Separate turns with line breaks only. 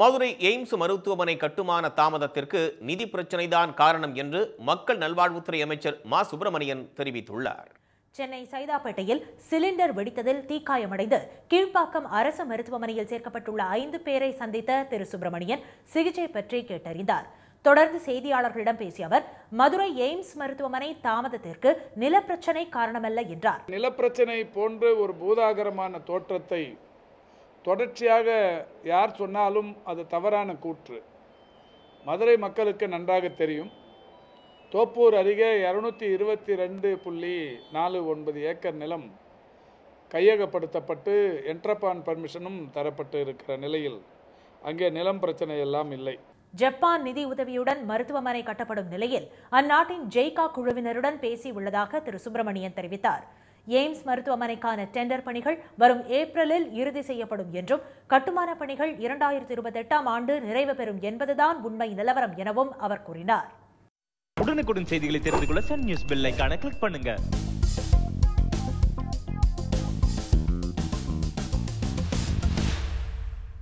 Madurai AIIMS மருத்துவமனை கட்டுமான தாமதத்திற்கு நிதி பிரச்சினைதான் காரணம் என்று மக்கள் நல்வாழ்வுத்துறை அமைச்சர் மா சுப்பிரமணியன் தெரிவித்துள்ளார்
சென்னை சைதாப்பேட்டையில் சிலிண்டர் வெடித்ததில் தீக்காயமடைந்து கீழ்ப்பாக்கம் அரசு மருத்துவமனையில் சேர்க்கப்பட்டுள்ள ஐந்து பேரை சந்தித்த திரு சுப்பிரமணியன் சிகிச்சை பற்றி கேட்டறிந்தார் தொடர்ந்து செய்தியாளர்களிடம் பேசிய அவர் மதுரை எய்ம்ஸ் மருத்துவமனை தாமதத்திற்கு நிலப்பிரச்சனை காரணமல்ல என்றார்
நிலப்பிரச்சனை போன்ற ஒரு பூதாகரமான தோற்றத்தை தொடர்ச்சியாக யார் சொன்னாலும் அது தவறான கூற்று மதுரை மக்களுக்கு நன்றாக தெரியும் தோப்பூர் அருகே இரநூத்தி இருபத்தி ரெண்டு புள்ளி நாலு ஒன்பது ஏக்கர் நிலம் கையகப்படுத்தப்பட்டு என்ட்ரப்பான் பர்மிஷனும் தரப்பட்டு இருக்கிற நிலையில் அங்கே நிலம் பிரச்சனை எல்லாம் இல்லை ஜப்பான் நிதி உதவியுடன் மருத்துவமனை கட்டப்படும் நிலையில்
அந்நாட்டின் ஜெய்கா குழுவினருடன் பேசி உள்ளதாக திரு சுப்பிரமணியன் தெரிவித்தார் எய்ம்ஸ் மருத்துவமனைக்கான டெண்டர் பணிகள் வரும் ஏப்ரலில் இறுதி செய்யப்படும் என்றும் கட்டுமான பணிகள் இரண்டாயிரத்தி இருபத்தி எட்டாம் ஆண்டு நிறைவு பெறும் என்பதுதான் உண்மை நிலவரம் எனவும் அவர் கூறினார்
உடனுக்குடன் செய்திகளை தெரிந்து கொள்ள சன் நியூஸ் பெல்லைக்கான கிளிக் பண்ணுங்க